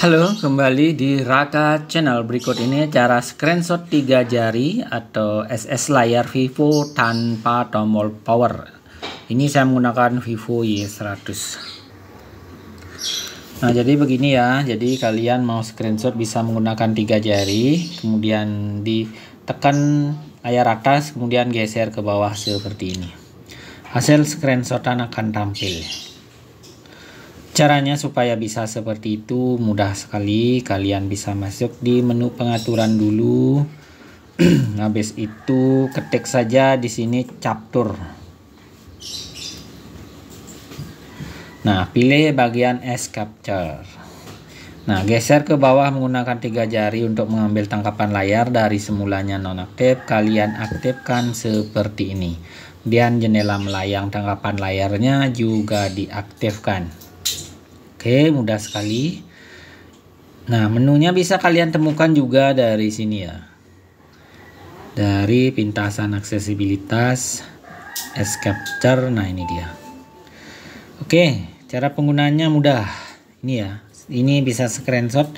Halo, kembali di Raka Channel. Berikut ini cara screenshot tiga jari atau SS layar Vivo tanpa tombol power. Ini saya menggunakan Vivo Y100. Nah, jadi begini ya. Jadi kalian mau screenshot bisa menggunakan tiga jari, kemudian ditekan layar atas, kemudian geser ke bawah seperti ini. Hasil screenshotan akan tampil. Caranya supaya bisa seperti itu mudah sekali. Kalian bisa masuk di menu pengaturan dulu. Habis itu ketik saja di sini captur. Nah, pilih bagian S capture. Nah, geser ke bawah menggunakan tiga jari untuk mengambil tangkapan layar dari semulanya nonaktif. Kalian aktifkan seperti ini. Dan jendela melayang tangkapan layarnya juga diaktifkan. Oke, mudah sekali. Nah, menunya bisa kalian temukan juga dari sini ya. Dari pintasan aksesibilitas, S capture. Nah, ini dia. Oke, cara penggunaannya mudah. Ini ya. Ini bisa screenshot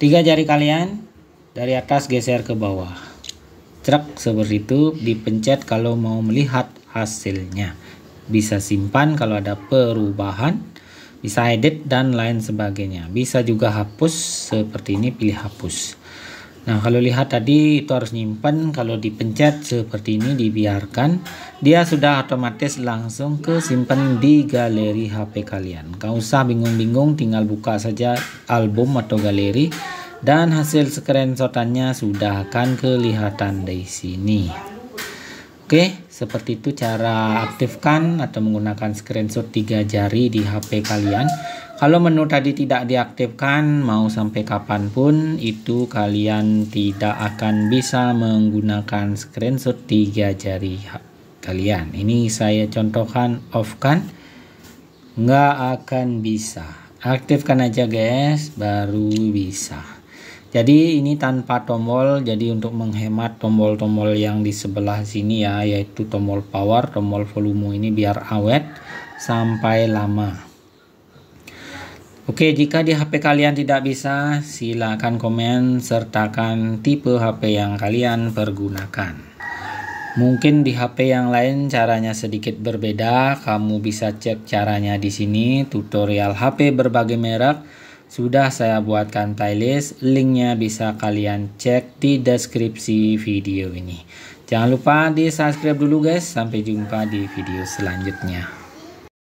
tiga jari kalian dari atas geser ke bawah. Cerak seperti itu dipencet kalau mau melihat hasilnya. Bisa simpan kalau ada perubahan bisa edit dan lain sebagainya bisa juga hapus seperti ini pilih hapus nah kalau lihat tadi itu harus nyimpan kalau dipencet seperti ini dibiarkan dia sudah otomatis langsung ke simpan di galeri HP kalian gak usah bingung-bingung tinggal buka saja album atau galeri dan hasil screenshotannya sudah akan kelihatan di sini Oke, seperti itu cara aktifkan atau menggunakan screenshot tiga jari di HP kalian. Kalau menu tadi tidak diaktifkan, mau sampai kapanpun itu kalian tidak akan bisa menggunakan screenshot tiga jari kalian. Ini saya contohkan off kan, nggak akan bisa. Aktifkan aja guys, baru bisa jadi ini tanpa tombol jadi untuk menghemat tombol-tombol yang di sebelah sini ya yaitu tombol power tombol volume ini biar awet sampai lama Oke jika di HP kalian tidak bisa silakan komen sertakan tipe HP yang kalian pergunakan Mungkin di HP yang lain caranya sedikit berbeda, kamu bisa cek caranya di sini, tutorial HP berbagai merek sudah saya buatkan playlist, linknya bisa kalian cek di deskripsi video ini. Jangan lupa di subscribe dulu guys, sampai jumpa di video selanjutnya.